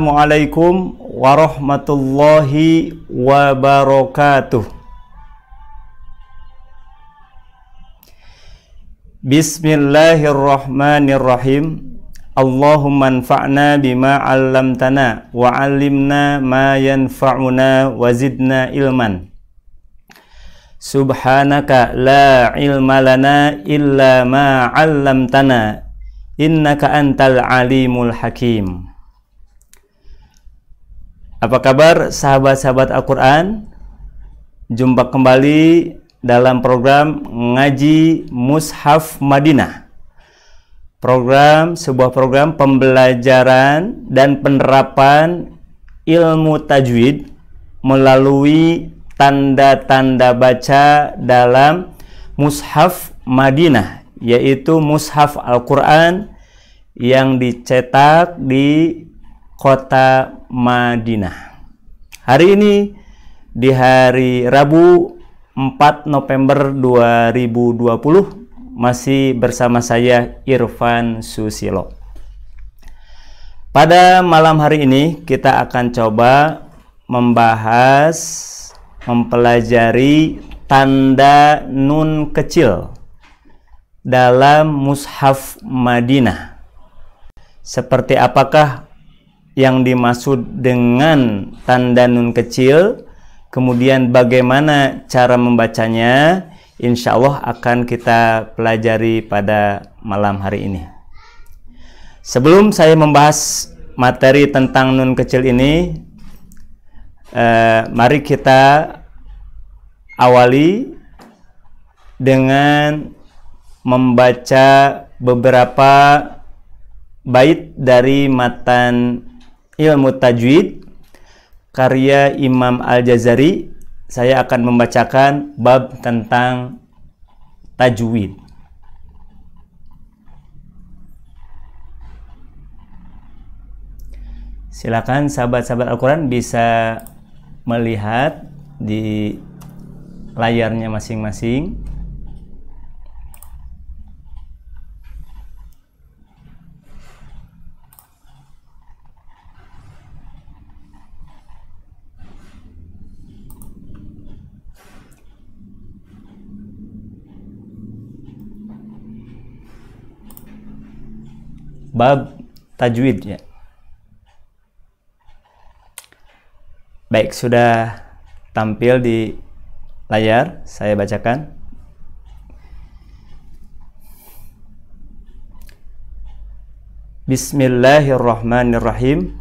Assalamualaikum warahmatullahi wabarakatuh. Bismillahirrahmanirrahim. Allahumma anfa'na bima 'allamtana wa 'allimna ma yanfa'una wa zidna ilman. Subhanaka la ilma lana illa ma 'allamtana innaka antal alimul hakim. Apa kabar sahabat-sahabat Al-Quran? Jumpa kembali dalam program Ngaji Mushaf Madinah. Program, sebuah program pembelajaran dan penerapan ilmu tajwid melalui tanda-tanda baca dalam Mushaf Madinah, yaitu Mushaf Al-Quran yang dicetak di kota Madinah. Hari ini di hari Rabu 4 November 2020 masih bersama saya Irfan Susilo. Pada malam hari ini kita akan coba membahas mempelajari tanda nun kecil dalam mushaf Madinah. Seperti apakah yang dimaksud dengan tanda nun kecil, kemudian bagaimana cara membacanya, insya Allah akan kita pelajari pada malam hari ini. Sebelum saya membahas materi tentang nun kecil ini, eh, mari kita awali dengan membaca beberapa bait dari matan Ilmu iya, Tajwid karya Imam Al-Jazari saya akan membacakan bab tentang tajwid. Silakan sahabat-sahabat Al-Qur'an bisa melihat di layarnya masing-masing. bab tajwid ya. Baik, sudah tampil di layar, saya bacakan. Bismillahirrahmanirrahim.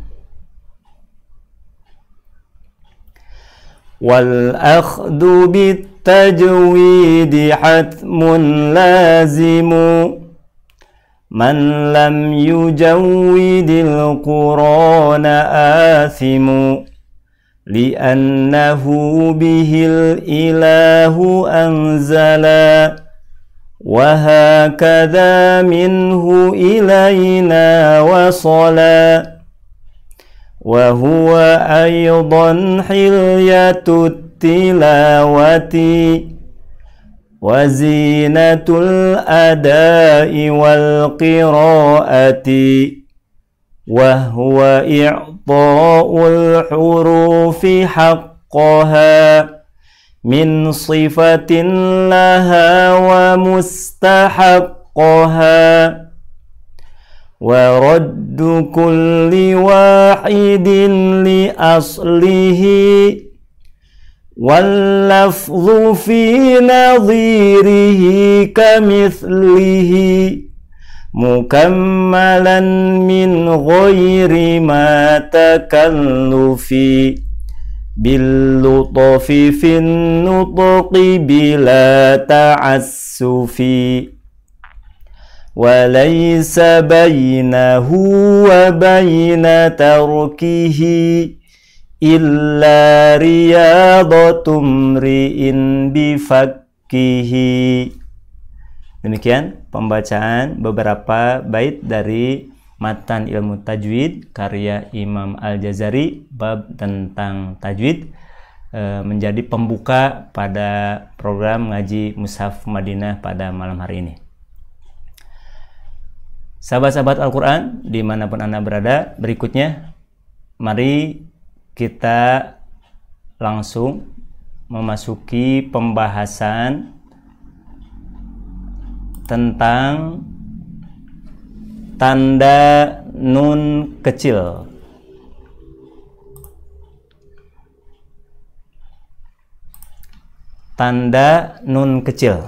Wal akhdu bit tajwidi hatmun lazimu. من لم يجود القرآن آثم لأنه به الإله أنزلا وهكذا منه إلينا وصلا وهو أيضا حلية التلاوة وزينة الأداء والقراءة وهو إعطاء الحروف حقها من صفة لها ومستحقها ورد كل واحد لأصله واللفظ في نظيره كمثله مكملا من غير ما تكلف باللطف في النطق بلا تعسف وليس بينه وبين تركه illa riyadatum ri'in bifakkihi demikian pembacaan beberapa bait dari matan ilmu tajwid karya Imam Al-Jazari bab tentang tajwid e, menjadi pembuka pada program ngaji Mushaf Madinah pada malam hari ini. Sahabat-sahabat Al-Quran, dimanapun Anda berada, berikutnya, mari kita langsung memasuki pembahasan tentang tanda nun kecil. Tanda nun kecil.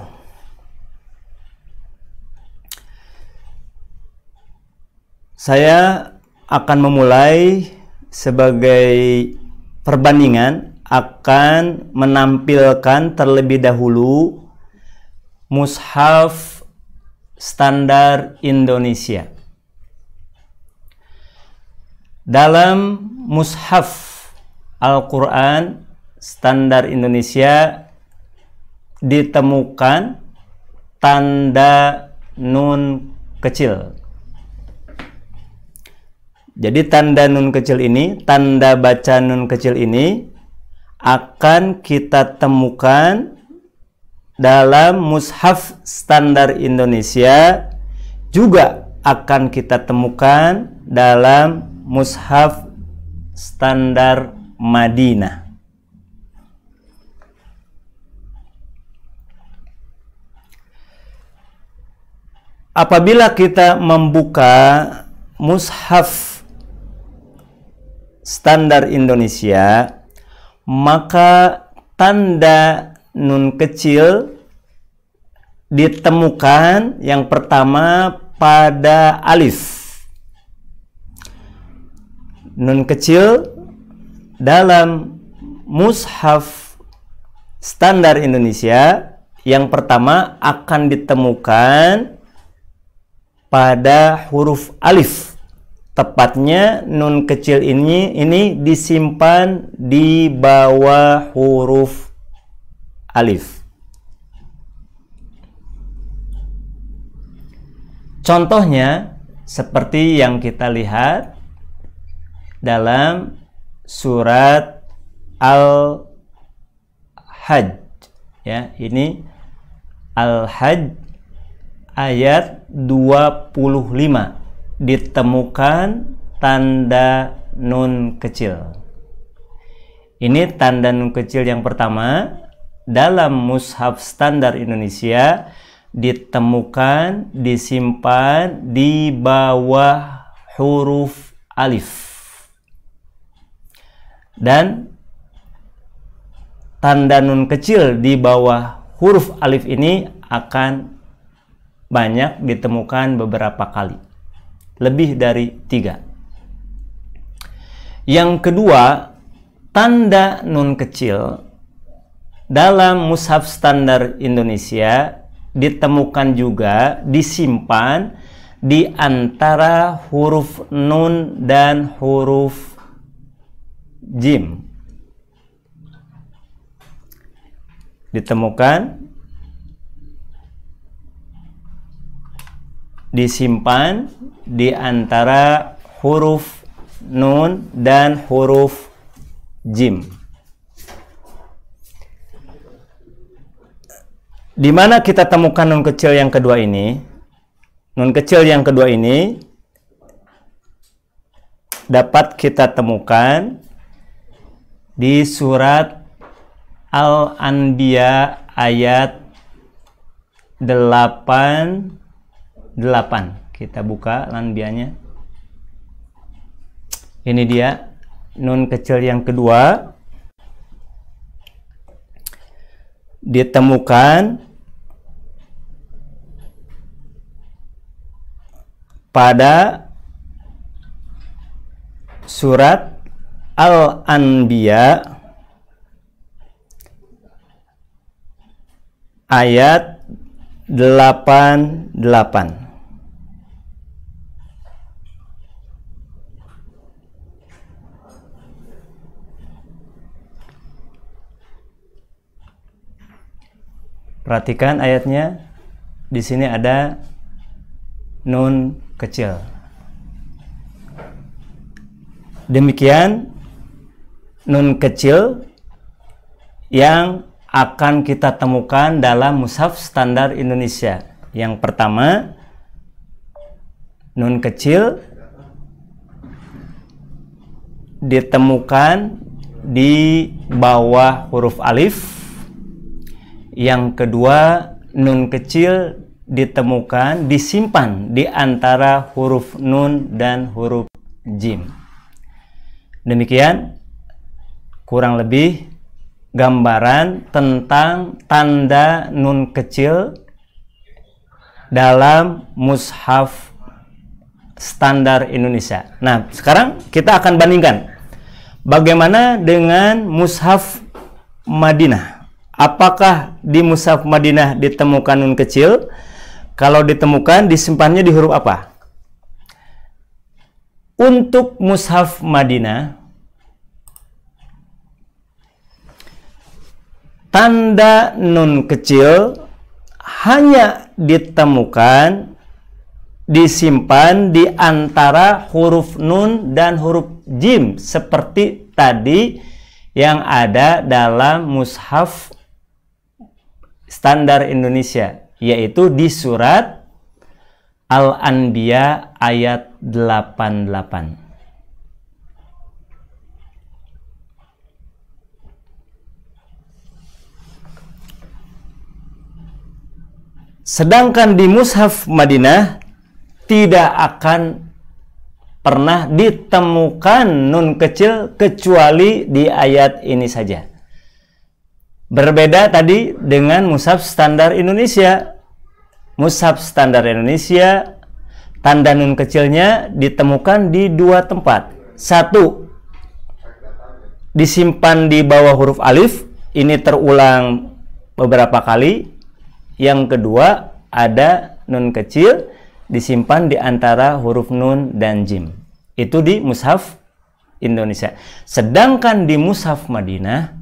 Saya akan memulai sebagai perbandingan akan menampilkan terlebih dahulu mushaf standar Indonesia. Dalam mushaf Al-Qur'an standar Indonesia ditemukan tanda nun kecil jadi tanda nun kecil ini, tanda baca nun kecil ini akan kita temukan dalam mushaf standar Indonesia juga akan kita temukan dalam mushaf standar Madinah. Apabila kita membuka mushaf standar Indonesia, maka tanda nun kecil ditemukan yang pertama pada alif. Nun kecil dalam mushaf standar Indonesia yang pertama akan ditemukan pada huruf alif. Tepatnya nun kecil ini ini disimpan di bawah huruf alif. Contohnya seperti yang kita lihat dalam surat Al-Hajj ya ini Al-Hajj ayat 25 ditemukan tanda nun kecil. Ini tanda nun kecil yang pertama dalam mushaf standar Indonesia ditemukan, disimpan di bawah huruf alif. Dan tanda nun kecil di bawah huruf alif ini akan banyak ditemukan beberapa kali lebih dari tiga. Yang kedua, tanda nun kecil dalam mushaf standar Indonesia ditemukan juga disimpan di antara huruf nun dan huruf jim ditemukan disimpan di antara huruf nun dan huruf jim. Di mana kita temukan nun kecil yang kedua ini? Nun kecil yang kedua ini dapat kita temukan di surat Al-Anbiya ayat 8 8 kita buka lanbianya ini dia nun kecil yang kedua ditemukan pada surat Al-Anbiya ayat 88 Perhatikan ayatnya. Di sini ada nun kecil. Demikian nun kecil yang akan kita temukan dalam mushaf standar Indonesia. Yang pertama nun kecil ditemukan di bawah huruf alif yang kedua, nun kecil ditemukan disimpan di antara huruf nun dan huruf jim. Demikian kurang lebih gambaran tentang tanda nun kecil dalam mushaf standar Indonesia. Nah, sekarang kita akan bandingkan bagaimana dengan mushaf Madinah. Apakah di Musaf Madinah ditemukan nun kecil? Kalau ditemukan, disimpannya di huruf apa? Untuk Mushaf Madinah, tanda nun kecil hanya ditemukan disimpan di antara huruf nun dan huruf jim seperti tadi yang ada dalam mushaf standar Indonesia yaitu di surat Al-Anbiya ayat 88. Sedangkan di Mushaf Madinah tidak akan pernah ditemukan nun kecil kecuali di ayat ini saja. Berbeda tadi dengan mushaf standar Indonesia. Mushaf standar Indonesia tanda nun kecilnya ditemukan di dua tempat. Satu disimpan di bawah huruf alif, ini terulang beberapa kali. Yang kedua ada nun kecil disimpan di antara huruf nun dan jim. Itu di mushaf Indonesia. Sedangkan di mushaf Madinah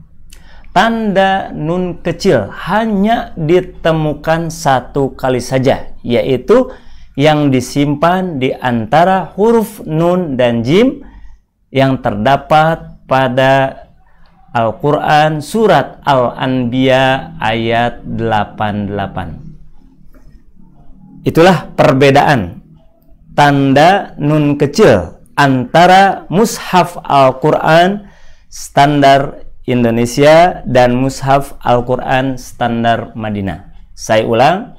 tanda nun kecil hanya ditemukan satu kali saja, yaitu yang disimpan di antara huruf nun dan jim yang terdapat pada Al-Quran Surat Al-Anbiya ayat 88. Itulah perbedaan tanda nun kecil antara mushaf Al-Quran standar Indonesia dan Mushaf Al-Quran Standar Madinah. Saya ulang,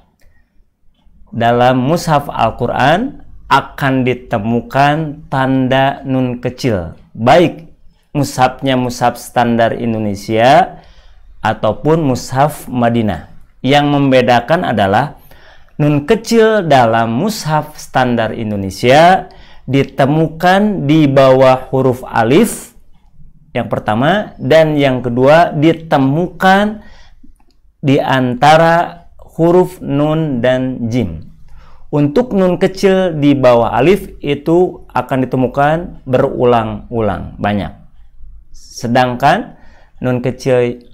dalam Mushaf Al-Quran akan ditemukan tanda nun kecil, baik mushafnya mushaf standar Indonesia ataupun mushaf Madinah. Yang membedakan adalah nun kecil dalam mushaf standar Indonesia ditemukan di bawah huruf alif yang pertama dan yang kedua ditemukan di antara huruf nun dan jim. Untuk nun kecil di bawah alif itu akan ditemukan berulang-ulang banyak. Sedangkan nun kecil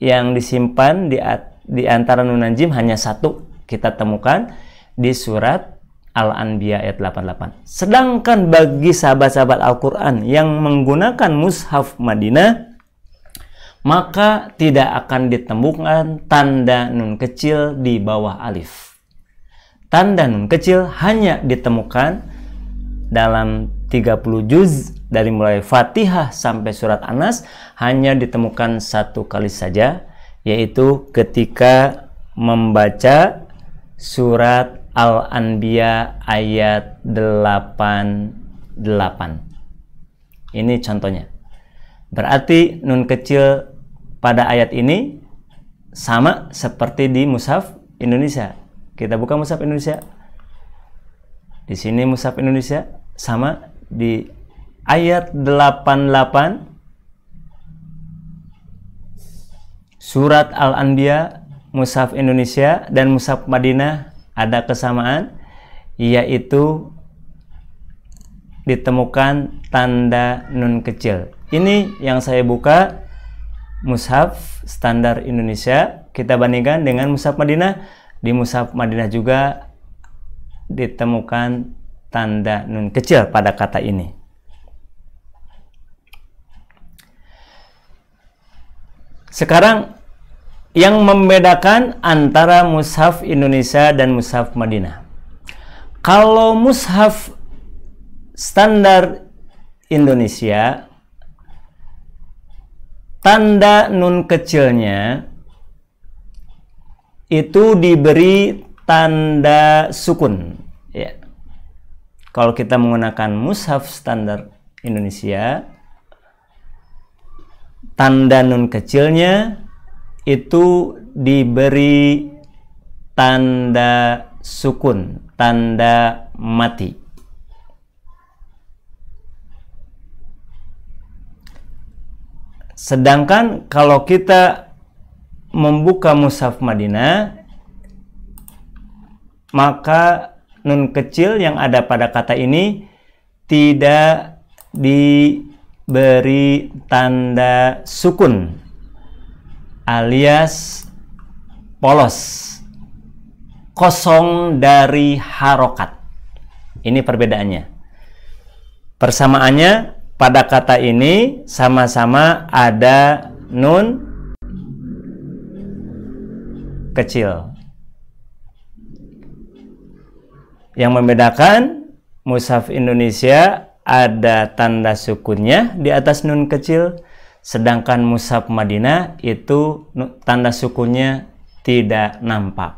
yang disimpan di, di antara nun dan jim hanya satu kita temukan di surat Al-Anbiya ayat 88. Sedangkan bagi sahabat-sahabat Al-Quran yang menggunakan mushaf Madinah, maka tidak akan ditemukan tanda nun kecil di bawah alif. Tanda nun kecil hanya ditemukan dalam 30 juz dari mulai Fatihah sampai surat Anas hanya ditemukan satu kali saja yaitu ketika membaca surat Al-Anbiya ayat 88. Ini contohnya. Berarti nun kecil pada ayat ini sama seperti di mushaf Indonesia. Kita buka mushaf Indonesia. Di sini mushaf Indonesia sama di ayat 88 Surat Al-Anbiya, Musaf Indonesia dan Musaf Madinah ada kesamaan yaitu ditemukan tanda nun kecil. Ini yang saya buka mushaf standar Indonesia, kita bandingkan dengan mushaf Madinah. Di mushaf Madinah juga ditemukan tanda nun kecil pada kata ini. Sekarang yang membedakan antara mushaf Indonesia dan mushaf Madinah. Kalau mushaf standar Indonesia tanda nun kecilnya itu diberi tanda sukun ya. Kalau kita menggunakan mushaf standar Indonesia tanda nun kecilnya itu diberi tanda sukun, tanda mati. Sedangkan kalau kita membuka Musaf Madinah, maka nun kecil yang ada pada kata ini tidak diberi tanda sukun alias polos kosong dari harokat ini perbedaannya persamaannya pada kata ini sama-sama ada nun kecil yang membedakan musaf Indonesia ada tanda sukunnya di atas nun kecil Sedangkan Musab Madinah itu tanda sukunya tidak nampak.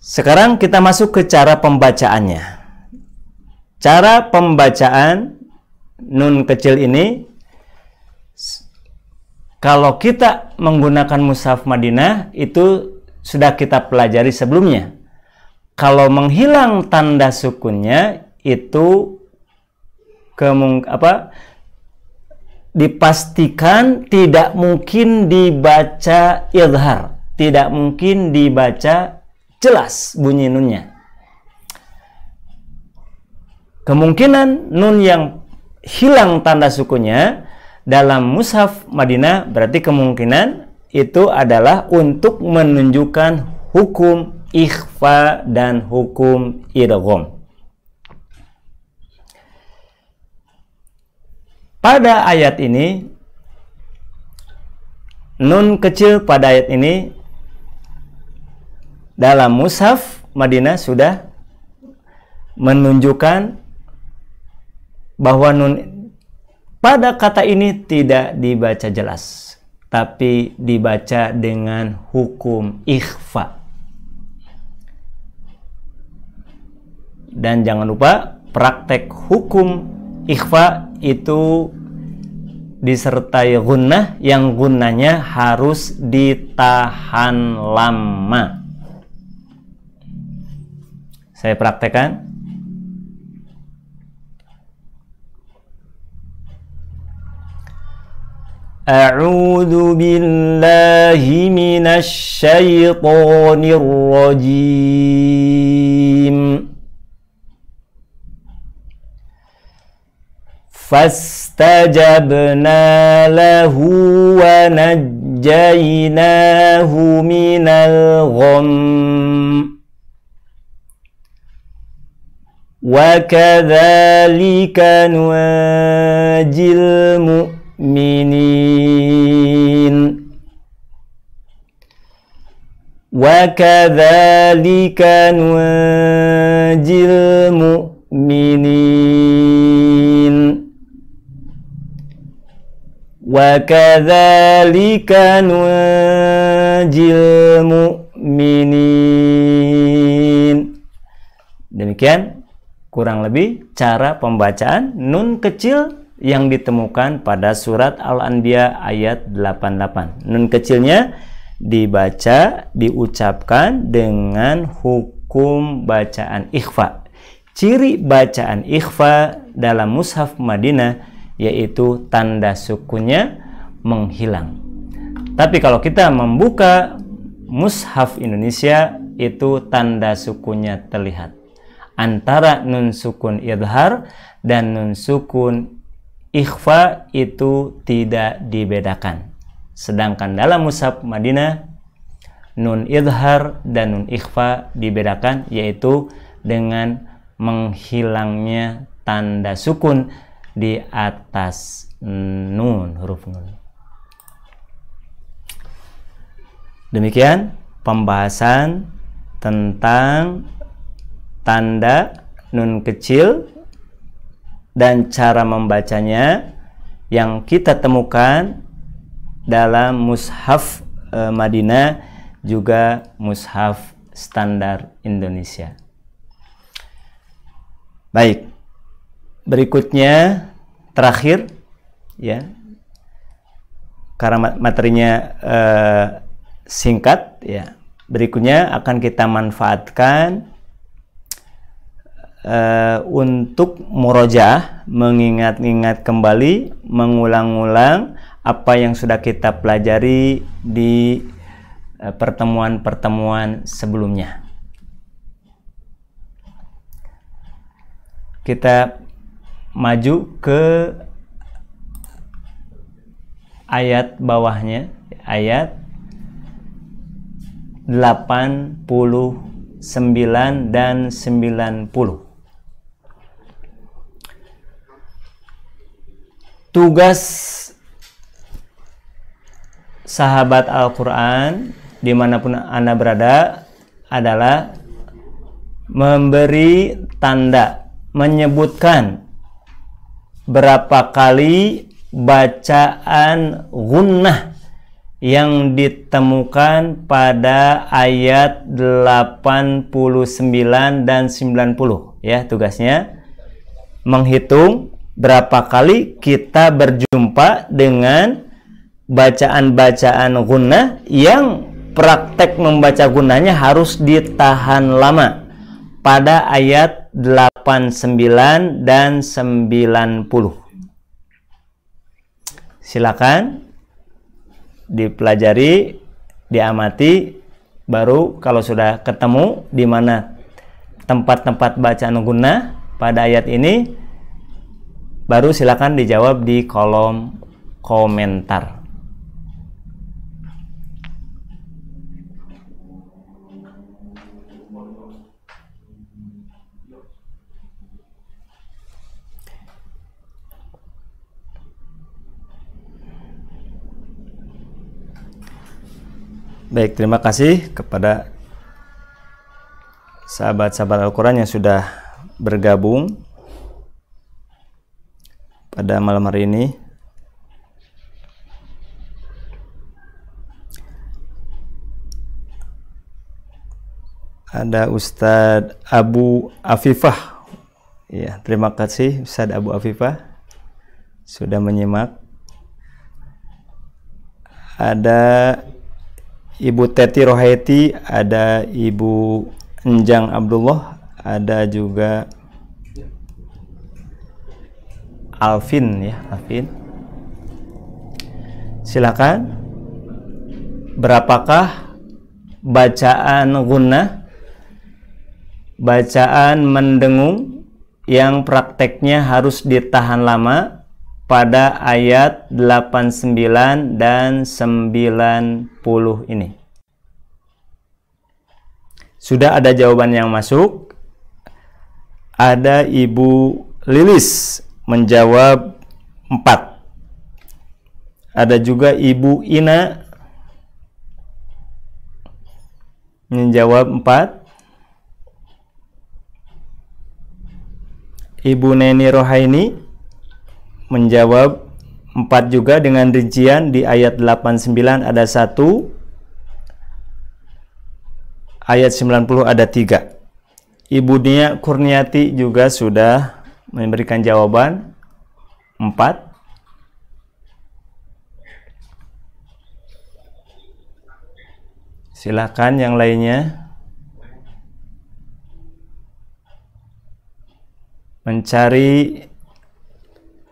Sekarang kita masuk ke cara pembacaannya. Cara pembacaan nun kecil ini kalau kita menggunakan musaf Madinah itu sudah kita pelajari sebelumnya. Kalau menghilang tanda sukunnya itu kemung apa dipastikan tidak mungkin dibaca ilhar, tidak mungkin dibaca jelas bunyi nunnya kemungkinan nun yang hilang tanda sukunya dalam mushaf Madinah berarti kemungkinan itu adalah untuk menunjukkan hukum ikhfa dan hukum idgham Pada ayat ini, nun kecil pada ayat ini dalam mushaf Madinah sudah menunjukkan bahwa nun pada kata ini tidak dibaca jelas tapi dibaca dengan hukum ikhfa dan jangan lupa praktek hukum ikhfa itu disertai gunnah yang gunanya harus ditahan lama. Saya praktekkan. أعوذ بالله من الشيطان الرجيم فاستجبنا له ونجيناه من الغم وكذلك ننجي المؤمنين وكذلك ننجي المؤمنين وكذلك ننجي المؤمنين demikian kurang lebih cara pembacaan nun kecil yang ditemukan pada surat Al-Anbiya ayat 88 nun kecilnya dibaca diucapkan dengan hukum bacaan ikhfa ciri bacaan ikhfa dalam mushaf Madinah yaitu tanda sukunnya menghilang. Tapi kalau kita membuka mushaf Indonesia itu tanda sukunnya terlihat. Antara nun sukun idhar dan nun sukun ikhfa itu tidak dibedakan. Sedangkan dalam mushaf Madinah nun idhar dan nun ikhfa dibedakan yaitu dengan menghilangnya tanda sukun di atas nun huruf nun. Demikian pembahasan tentang tanda nun kecil dan cara membacanya yang kita temukan dalam mushaf eh, Madinah juga mushaf standar Indonesia. Baik, berikutnya terakhir ya karena materinya eh, singkat ya berikutnya akan kita manfaatkan eh, untuk murojaah mengingat-ingat kembali mengulang-ulang apa yang sudah kita pelajari di eh, pertemuan-pertemuan eh, sebelumnya kita maju ke ayat bawahnya ayat 89 dan 90 tugas sahabat Al-Quran dimanapun Anda berada adalah memberi tanda menyebutkan berapa kali bacaan gunnah yang ditemukan pada ayat 89 dan 90 ya tugasnya menghitung berapa kali kita berjumpa dengan bacaan-bacaan gunnah yang praktek membaca gunanya harus ditahan lama pada ayat 89 dan 90. Silakan dipelajari, diamati baru kalau sudah ketemu di mana tempat-tempat bacaan guna pada ayat ini baru silakan dijawab di kolom komentar. Baik, terima kasih kepada sahabat-sahabat Al-Quran yang sudah bergabung pada malam hari ini. Ada Ustadz Abu Afifah. Ya, terima kasih Ustadz Abu Afifah sudah menyimak. Ada Ibu Teti Rohaiti, ada Ibu Enjang Abdullah, ada juga Alvin ya, Alvin. Silakan. Berapakah bacaan gunnah? Bacaan mendengung yang prakteknya harus ditahan lama pada ayat 89 dan 90 ini. Sudah ada jawaban yang masuk. Ada Ibu Lilis menjawab 4. Ada juga Ibu Ina menjawab 4. Ibu Neni Rohaini menjawab 4 juga dengan rincian di ayat 89 ada 1 ayat 90 ada 3 Ibu Nia Kurniati juga sudah memberikan jawaban 4 Silahkan yang lainnya mencari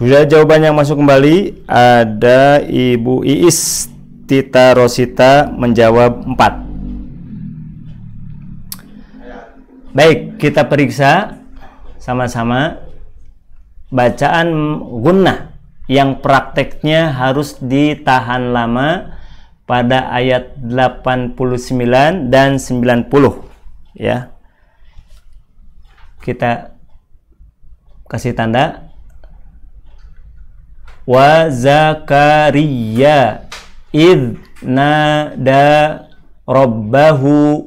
Sudah jawaban yang masuk kembali ada Ibu Iis Tita Rosita menjawab 4. Baik, kita periksa sama-sama bacaan gunnah yang prakteknya harus ditahan lama pada ayat 89 dan 90 ya. Kita kasih tanda wa zakariya id nada rabbahu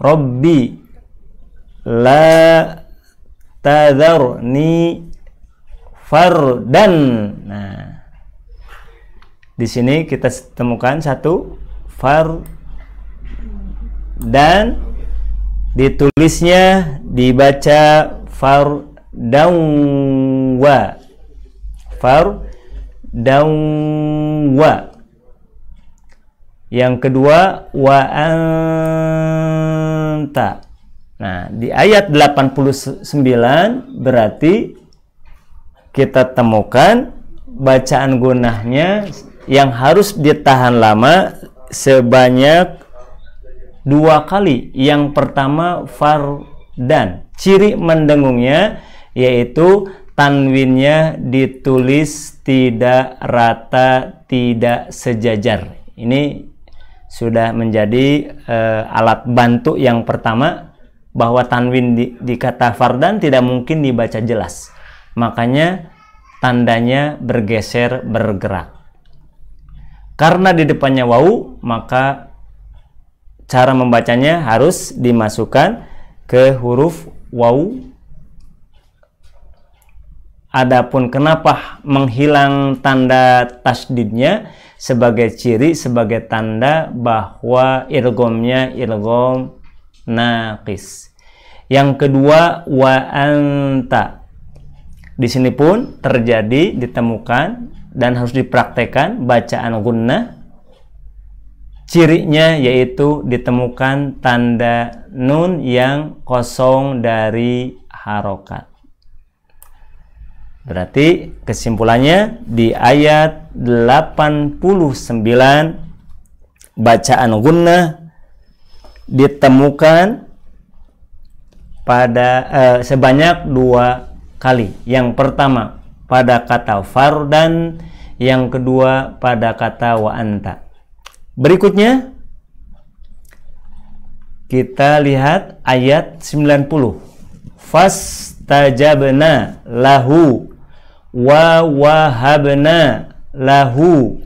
rabbi la tadharni fardan nah di sini kita temukan satu far dan ditulisnya dibaca wa dan wa yang kedua wa anta nah di ayat 89 berarti kita temukan bacaan gunahnya yang harus ditahan lama sebanyak dua kali yang pertama far dan ciri mendengungnya yaitu tanwinnya ditulis tidak rata, tidak sejajar. Ini sudah menjadi uh, alat bantu yang pertama bahwa tanwin di, di kata fardan tidak mungkin dibaca jelas. Makanya tandanya bergeser bergerak. Karena di depannya wau, maka cara membacanya harus dimasukkan ke huruf wau Adapun kenapa menghilang tanda tasdidnya sebagai ciri, sebagai tanda bahwa irgomnya irgom naqis. Yang kedua wa anta. Di sini pun terjadi ditemukan dan harus dipraktekkan bacaan gunnah. Cirinya yaitu ditemukan tanda nun yang kosong dari harokat. Berarti kesimpulannya di ayat 89 bacaan gunnah ditemukan pada eh, sebanyak dua kali. Yang pertama pada kata fardan, yang kedua pada kata wa anta. Berikutnya kita lihat ayat 90. Fastajabna lahu wa wahabna lahu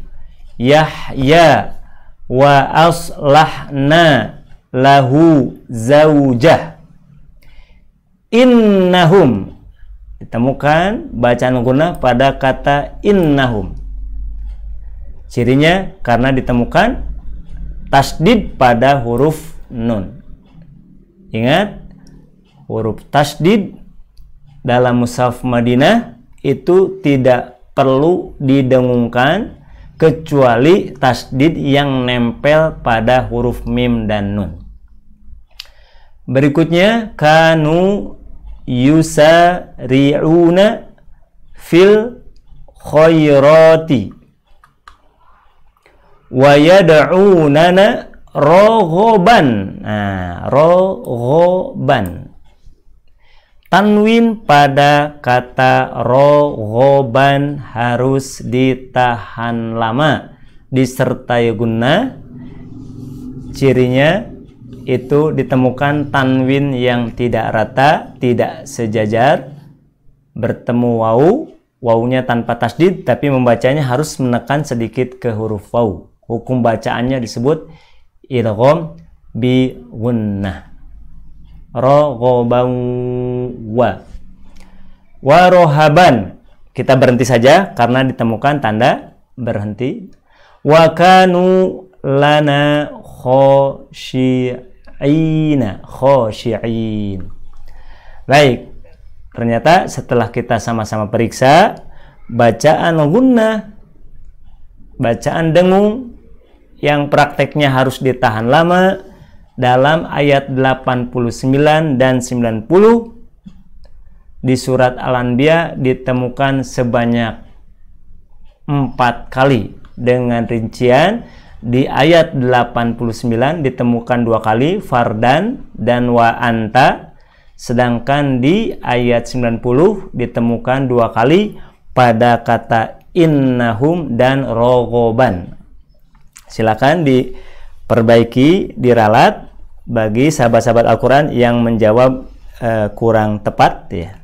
Yahya wa aslahna lahu zaujah innahum ditemukan bacaan guna pada kata innahum cirinya karena ditemukan tasdid pada huruf nun ingat huruf tasdid dalam musaf Madinah itu tidak perlu didengungkan kecuali tasdid yang nempel pada huruf mim dan nun. Berikutnya kanu yusari'una fil khairati wa yad'unana raghaban. Nah, raghaban. Tanwin pada kata rogoban harus ditahan lama disertai guna. Cirinya itu ditemukan tanwin yang tidak rata, tidak sejajar, bertemu wau, wau nya tanpa tasdid tapi membacanya harus menekan sedikit ke huruf wau. Hukum bacaannya disebut ilgom bi gunnah raghaban warohaban. kita berhenti saja karena ditemukan tanda berhenti wa lana khosyi'ina khosyi'in baik ternyata setelah kita sama-sama periksa bacaan gunnah bacaan dengung yang prakteknya harus ditahan lama dalam ayat 89 dan 90 di surat Al-Anbiya ditemukan sebanyak empat kali dengan rincian di ayat 89 ditemukan dua kali fardan dan wa anta sedangkan di ayat 90 ditemukan dua kali pada kata innahum dan rogoban silakan diperbaiki diralat bagi sahabat-sahabat Al-Quran yang menjawab uh, kurang tepat ya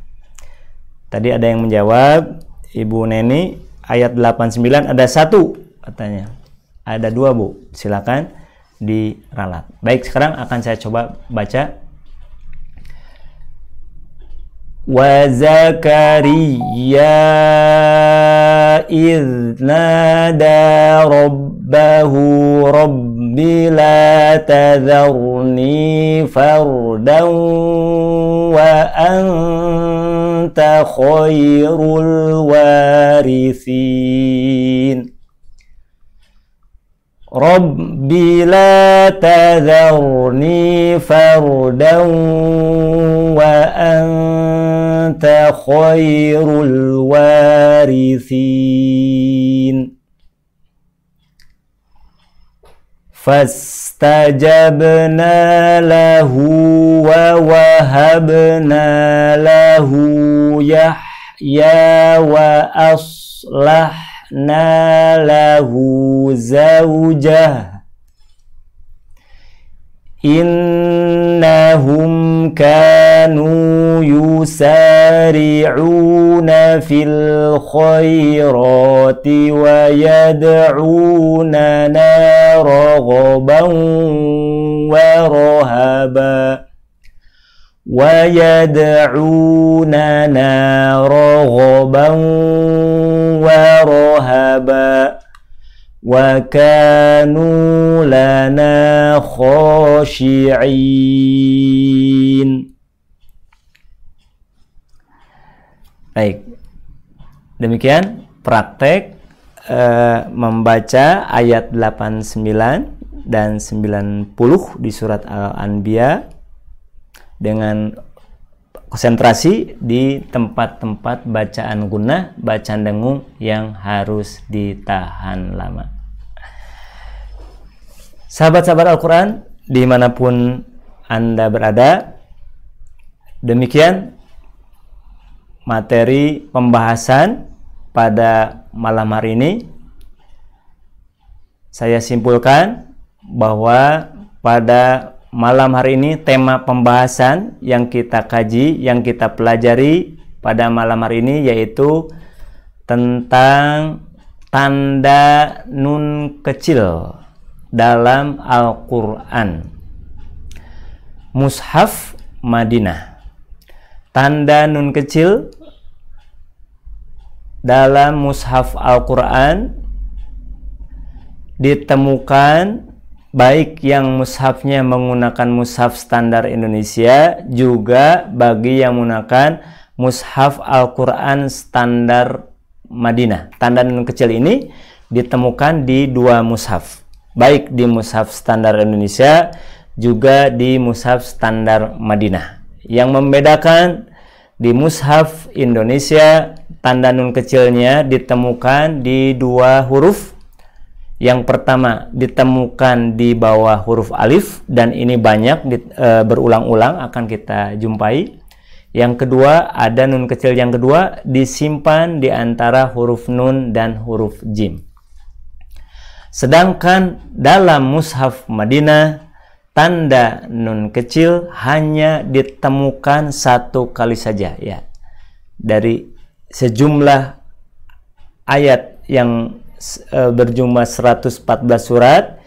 tadi ada yang menjawab Ibu Neni ayat 89 ada satu katanya ada dua Bu silakan diralat baik sekarang akan saya coba baca wa zakariya idh nada rabbahu rabb رب لا تذرني فردا وأنت خير الوارثين رب لا تذرني فردا وأنت خير الوارثين فاستجبنا له ووهبنا له يحيى وأصلحنا له زوجه أنهم كانوا يسارعون في الخيرات ويدعوننا رغبا ورهبا ويدعوننا رغبا ورهبا وكانوا لنا خاشعين Baik, demikian praktek e, membaca ayat 89 dan 90 di surat Al-Anbiya dengan konsentrasi di tempat-tempat bacaan guna, bacaan dengung yang harus ditahan lama. Sahabat-sahabat Al-Quran, dimanapun Anda berada, demikian materi pembahasan pada malam hari ini. Saya simpulkan bahwa pada malam hari ini tema pembahasan yang kita kaji, yang kita pelajari pada malam hari ini yaitu tentang tanda nun kecil dalam Al-Qur'an. Mushaf Madinah. Tanda nun kecil dalam mushaf Al-Qur'an ditemukan baik yang mushafnya menggunakan mushaf standar Indonesia juga bagi yang menggunakan mushaf Al-Qur'an standar Madinah. Tanda nun kecil ini ditemukan di dua mushaf, baik di mushaf standar Indonesia juga di mushaf standar Madinah. Yang membedakan di mushaf Indonesia tanda nun kecilnya ditemukan di dua huruf yang pertama ditemukan di bawah huruf alif dan ini banyak e, berulang-ulang akan kita jumpai. Yang kedua ada nun kecil yang kedua disimpan di antara huruf nun dan huruf jim. Sedangkan dalam mushaf Madinah tanda nun kecil hanya ditemukan satu kali saja ya. Dari sejumlah ayat yang Eh, berjumlah 114 surat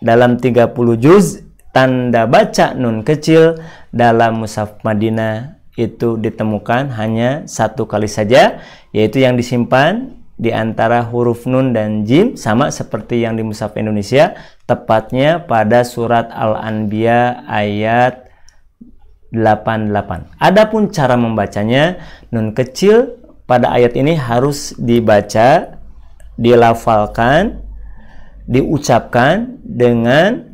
dalam 30 juz tanda baca nun kecil dalam mushaf Madinah itu ditemukan hanya satu kali saja yaitu yang disimpan di antara huruf nun dan jim sama seperti yang di mushaf Indonesia tepatnya pada surat Al-Anbiya ayat 88. Adapun cara membacanya nun kecil pada ayat ini harus dibaca dilafalkan, diucapkan dengan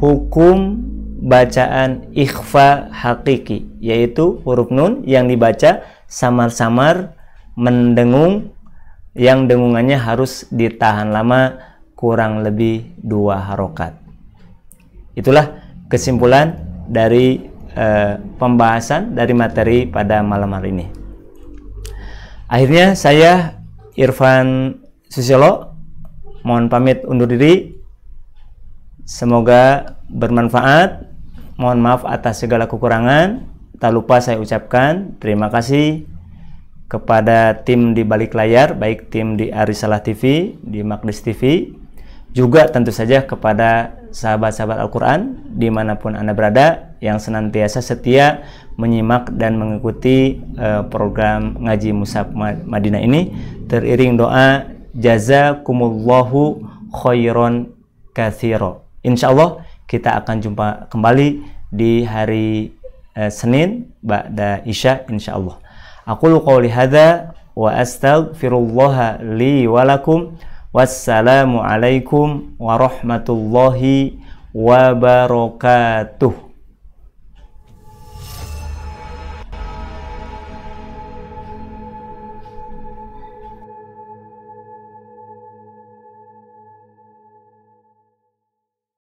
hukum bacaan ikhfa hakiki yaitu huruf nun yang dibaca samar-samar mendengung yang dengungannya harus ditahan lama kurang lebih dua harokat itulah kesimpulan dari e, pembahasan dari materi pada malam hari ini akhirnya saya Irfan Susilo mohon pamit undur diri semoga bermanfaat mohon maaf atas segala kekurangan tak lupa saya ucapkan terima kasih kepada tim di balik layar baik tim di Arisalah TV di Maglis TV juga tentu saja kepada sahabat-sahabat Al-Quran dimanapun Anda berada yang senantiasa setia menyimak dan mengikuti uh, program ngaji Musab Madinah ini teriring doa jazakumullahu khairon kathiro. Insya Allah kita akan jumpa kembali di hari uh, Senin ba'da Isya insya Allah. Aku qawli hadha wa astaghfirullah li walakum wassalamualaikum warahmatullahi wabarakatuh.